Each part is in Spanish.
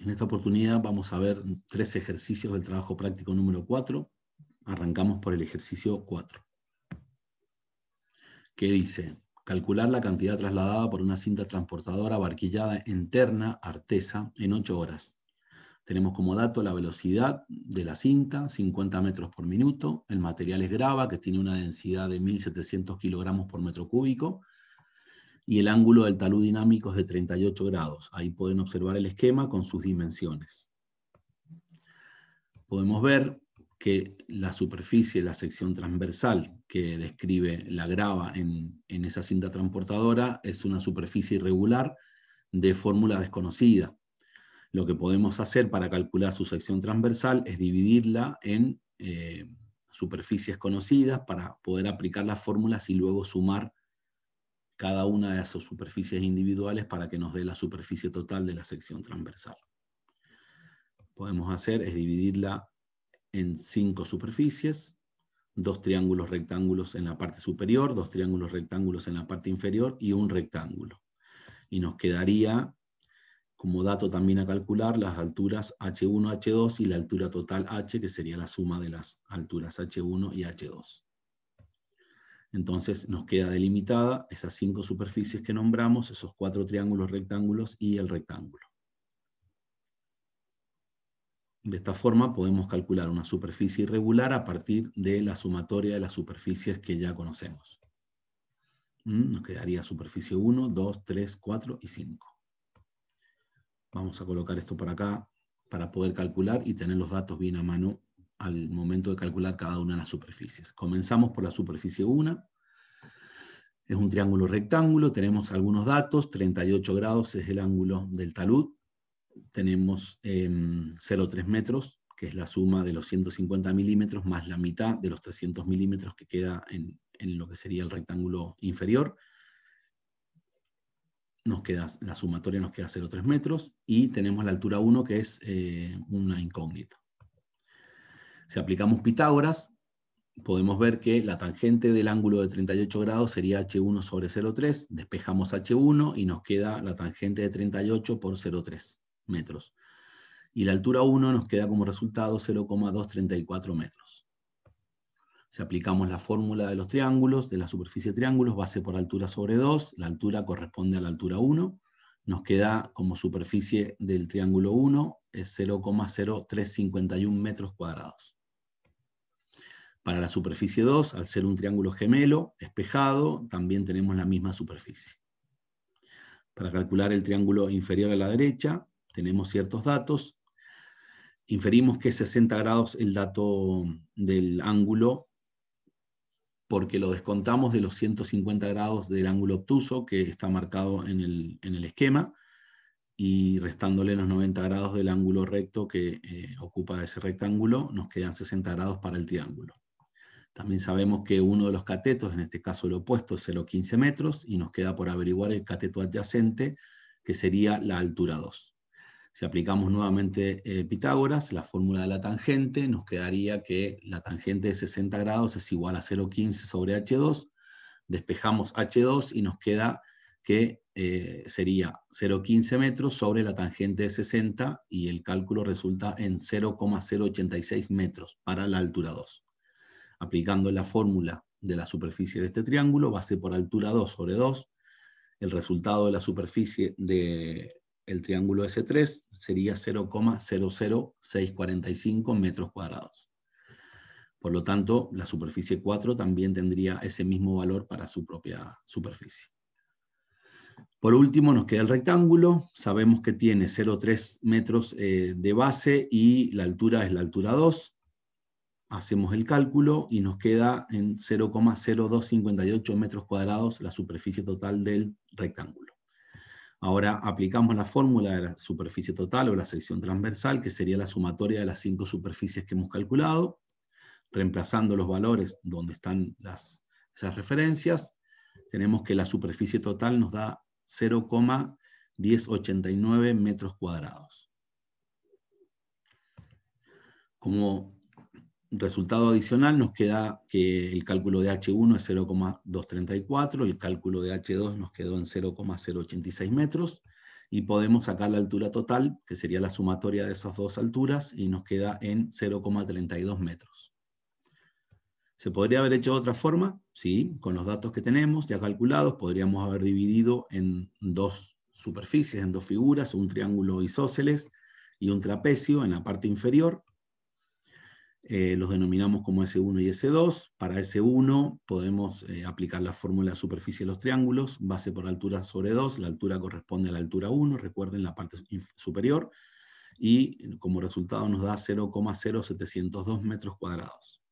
En esta oportunidad vamos a ver tres ejercicios del trabajo práctico número 4. Arrancamos por el ejercicio 4, que dice, calcular la cantidad trasladada por una cinta transportadora barquillada interna artesa en 8 horas. Tenemos como dato la velocidad de la cinta, 50 metros por minuto, el material es grava, que tiene una densidad de 1.700 kilogramos por metro cúbico, y el ángulo del talud dinámico es de 38 grados. Ahí pueden observar el esquema con sus dimensiones. Podemos ver que la superficie, la sección transversal que describe la grava en, esa cinta transportadora es una superficie irregular de fórmula desconocida. Lo que podemos hacer para calcular su sección transversal es dividirla en eh, superficies conocidas para poder aplicar las fórmulas y luego sumar cada una de esas superficies individuales para que nos dé la superficie total de la sección transversal. Podemos hacer es dividirla en cinco superficies, dos triángulos rectángulos en la parte superior, dos triángulos rectángulos en la parte inferior y un rectángulo. Y nos quedaría, como dato también a calcular, las alturas H1, H2 y la altura total H, que sería la suma de las alturas H1 y H2. Entonces nos queda delimitada esas cinco superficies que nombramos, esos cuatro triángulos rectángulos y el rectángulo. De esta forma podemos calcular una superficie irregular a partir de la sumatoria de las superficies que ya conocemos. Mm, nos quedaría superficie 1, 2, 3, 4 y 5. Vamos a colocar esto por acá para poder calcular y tener los datos bien a mano al momento de calcular cada una de las superficies. Comenzamos por la superficie 1, es un triángulo rectángulo, tenemos algunos datos, 38 grados es el ángulo del talud, tenemos 0,3 em, metros, que es la suma de los 150 milímetros más la mitad de los 300 milímetros que queda en, lo que sería el rectángulo inferior. Nos queda, la sumatoria nos queda 0,3 metros y tenemos la altura 1 que es eh, una incógnita. Si aplicamos Pitágoras, podemos ver que la tangente del ángulo de 38 grados sería h1 sobre 0,3, despejamos h1 y nos queda la tangente de 38 por 0,3 metros. Y la altura 1 nos queda como resultado 0,234 metros. Si aplicamos la fórmula de los triángulos, de la superficie de triángulos, base por altura sobre 2, la altura corresponde a la altura 1, nos queda como superficie del triángulo 1 es 0,0351 metros cuadrados. Para la superficie 2, al ser un triángulo gemelo, espejado, también tenemos la misma superficie. Para calcular el triángulo inferior a la derecha, tenemos ciertos datos. Inferimos que es 60 grados el dato del ángulo porque lo descontamos de los 150 grados del ángulo obtuso que está marcado en el, esquema y restándole los 90 grados del ángulo recto que eh, ocupa ese rectángulo, nos quedan 60 grados para el triángulo. También sabemos que uno de los catetos, en este caso el opuesto, es 0,15 metros y nos queda por averiguar el cateto adyacente, que sería la altura 2. Si aplicamos nuevamente eh, Pitágoras, la fórmula de la tangente, nos quedaría que la tangente de 60 grados es igual a 0,15 sobre H2. Despejamos H2 y nos queda que eh, sería 0,15 metros sobre la tangente de 60 y el cálculo resulta en 0,086 metros para la altura 2. Aplicando la fórmula de la superficie de este triángulo, base por altura 2 sobre 2, el resultado de la superficie del el triángulo S3 sería 0,00645 metros cuadrados. Por lo tanto, la superficie 4 también tendría ese mismo valor para su propia superficie. Por último, nos queda el rectángulo. Sabemos que tiene 0,3 metros eh, de base y la altura es la altura 2 hacemos el cálculo y nos queda en 0,0258 metros cuadrados la superficie total del rectángulo. Ahora aplicamos la fórmula de la superficie total o la sección transversal, que sería la sumatoria de las cinco superficies que hemos calculado, reemplazando los valores donde están las, esas referencias, tenemos que la superficie total nos da 0,1089 metros cuadrados. Como resultado adicional nos queda que el cálculo de H1 es 0,234, el cálculo de H2 nos quedó en 0,086 metros, y podemos sacar la altura total, que sería la sumatoria de esas dos alturas, y nos queda en 0,32 metros. ¿Se podría haber hecho de otra forma? Sí, con los datos que tenemos ya calculados, podríamos haber dividido en dos superficies, en dos figuras, un triángulo isósceles y un trapecio en la parte inferior, eh, los denominamos como S1 y S2. Para S1 podemos eh, aplicar la fórmula de superficie de los triángulos, base por altura sobre 2, la altura corresponde a la altura 1, recuerden la parte superior, y como resultado nos da 0,0702 metros cuadrados.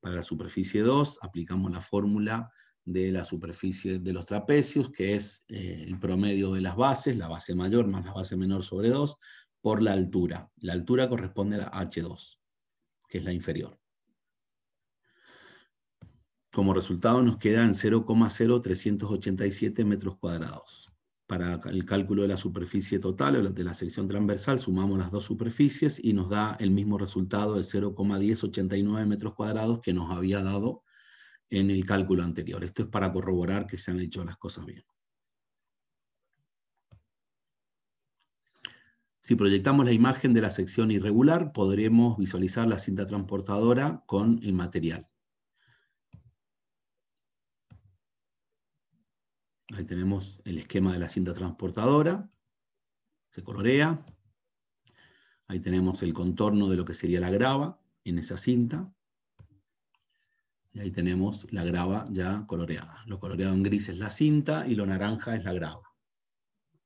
Para la superficie 2 aplicamos la fórmula de la superficie de los trapecios, que es eh, el promedio de las bases, la base mayor más la base menor sobre 2, por la altura. La altura corresponde a H2 que es la inferior. Como resultado nos quedan 0,0387 metros cuadrados. Para el cálculo de la superficie total o de la sección transversal sumamos las dos superficies y nos da el mismo resultado de 0,1089 metros cuadrados que nos había dado en el cálculo anterior. Esto es para corroborar que se han hecho las cosas bien. Si proyectamos la imagen de la sección irregular, podremos visualizar la cinta transportadora con el material. Ahí tenemos el esquema de la cinta transportadora. Se colorea. Ahí tenemos el contorno de lo que sería la grava en esa cinta. Y ahí tenemos la grava ya coloreada. Lo coloreado en gris es la cinta y lo naranja es la grava.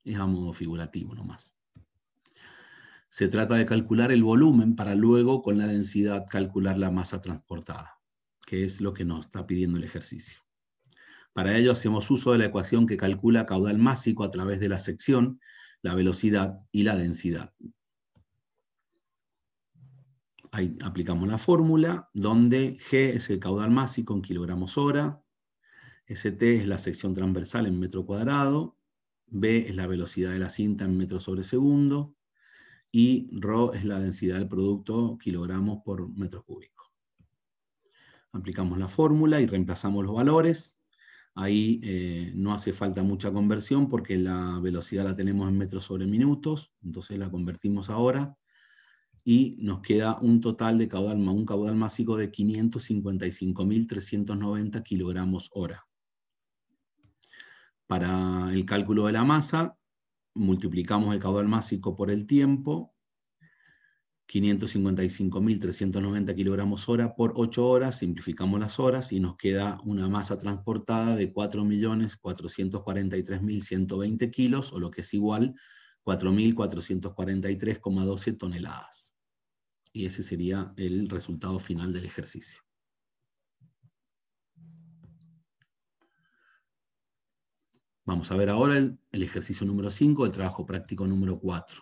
Es a modo figurativo nomás se trata de calcular el volumen para luego con la densidad calcular la masa transportada, que es lo que nos está pidiendo el ejercicio. Para ello hacemos uso de la ecuación que calcula caudal másico a través de la sección, la velocidad y la densidad. Ahí aplicamos la fórmula donde G es el caudal másico en kilogramos hora, ST es la sección transversal en metro cuadrado, B es la velocidad de la cinta en metros sobre segundo, y Rho es la densidad del producto, kilogramos por metro cúbico. Aplicamos la fórmula y reemplazamos los valores. Ahí eh, no hace falta mucha conversión porque la velocidad la tenemos en metros sobre minutos, entonces la convertimos ahora. Y nos queda un total de caudal, un caudal másico de 555.390 kilogramos hora. Para el cálculo de la masa, multiplicamos el caudal másico por el tiempo, 555.390 kilogramos hora por 8 horas, simplificamos las horas y nos queda una masa transportada de 4.443.120 kilos, o lo que es igual 4.443,12 toneladas. Y ese sería el resultado final del ejercicio. Vamos a ver ahora el, ejercicio número 5, el trabajo práctico número 4.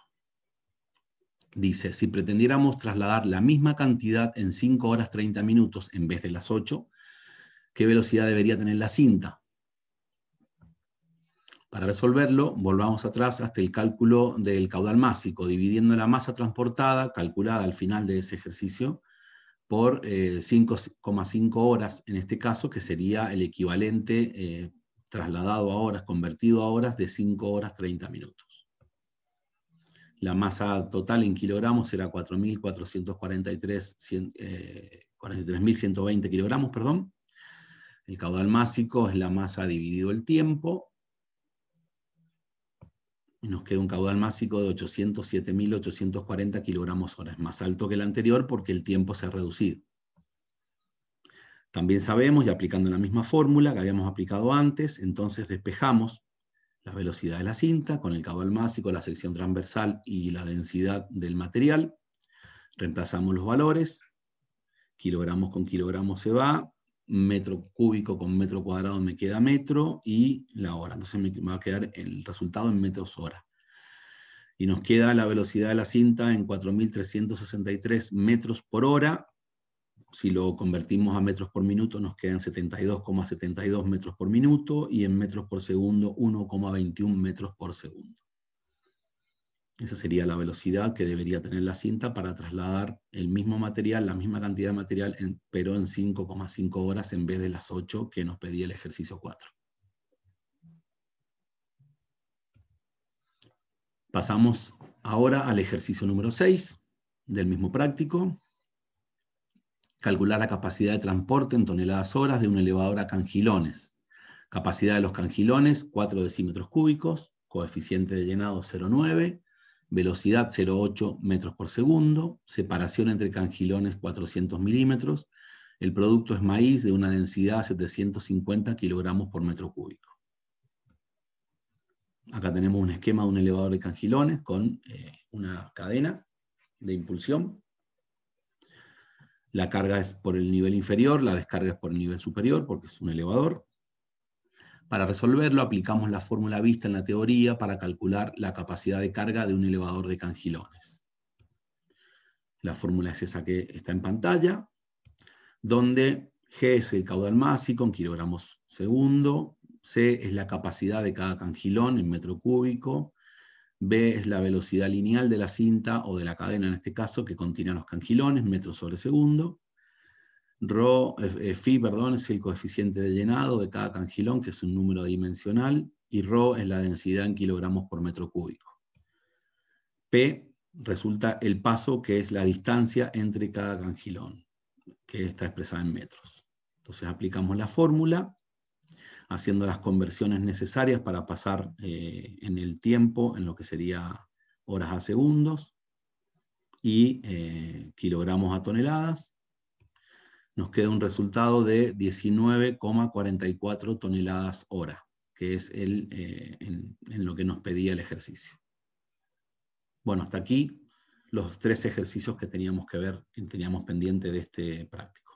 Dice, si pretendiéramos trasladar la misma cantidad en 5 horas 30 minutos en vez de las 8, ¿qué velocidad debería tener la cinta? Para resolverlo, volvamos atrás hasta el cálculo del caudal másico, dividiendo la masa transportada, calculada al final de ese ejercicio, por 5,5 eh, horas, en este caso, que sería el equivalente eh, trasladado a horas, convertido a horas de 5 horas 30 minutos. La masa total en kilogramos era 4.443.120 eh, kilogramos. Perdón. El caudal másico es la masa dividido el tiempo. Nos queda un caudal másico de 807.840 kilogramos horas. más alto que el anterior porque el tiempo se ha reducido. También sabemos, y aplicando la misma fórmula que habíamos aplicado antes, entonces despejamos la velocidad de la cinta con el cabo con la sección transversal y la densidad del material. Reemplazamos los valores, kilogramos con kilogramos se va, metro cúbico con metro cuadrado me queda metro y la hora. Entonces me va a quedar el resultado en metros hora. Y nos queda la velocidad de la cinta en 4.363 metros por hora si lo convertimos a metros por minuto, nos quedan 72,72 72 metros por minuto y en metros por segundo 1,21 metros por segundo. Esa sería la velocidad que debería tener la cinta para trasladar el mismo material, la misma cantidad de material, pero en 5,5 horas en vez de las 8 que nos pedía el ejercicio 4. Pasamos ahora al ejercicio número 6 del mismo práctico, calcular la capacidad de transporte en toneladas horas de un elevador a cangilones. Capacidad de los cangilones, 4 decímetros cúbicos, coeficiente de llenado 0,9, velocidad 0,8 metros por segundo, separación entre cangilones 400 milímetros, el producto es maíz de una densidad de 750 kilogramos por metro cúbico. Acá tenemos un esquema de un elevador de cangilones con eh, una cadena de impulsión la carga es por el nivel inferior, la descarga es por el nivel superior, porque es un elevador. Para resolverlo aplicamos la fórmula vista en la teoría para calcular la capacidad de carga de un elevador de cangilones. La fórmula es esa que está en pantalla, donde G es el caudal másico en kilogramos segundo, C es la capacidad de cada cangilón en metro cúbico, B es la velocidad lineal de la cinta o de la cadena en este caso que contiene los cangilones, metros sobre segundo. Rho, eh, perdón, es el coeficiente de llenado de cada cangilón, que es un número dimensional, y Rho es la densidad en kilogramos por metro cúbico. P resulta el paso, que es la distancia entre cada cangilón, que está expresada en metros. Entonces aplicamos la fórmula haciendo las conversiones necesarias para pasar eh, en el tiempo, en lo que sería horas a segundos y eh, kilogramos a toneladas. Nos queda un resultado de 19,44 toneladas hora, que es el, eh, en, lo que nos pedía el ejercicio. Bueno, hasta aquí los tres ejercicios que teníamos que ver, que teníamos pendiente de este práctico.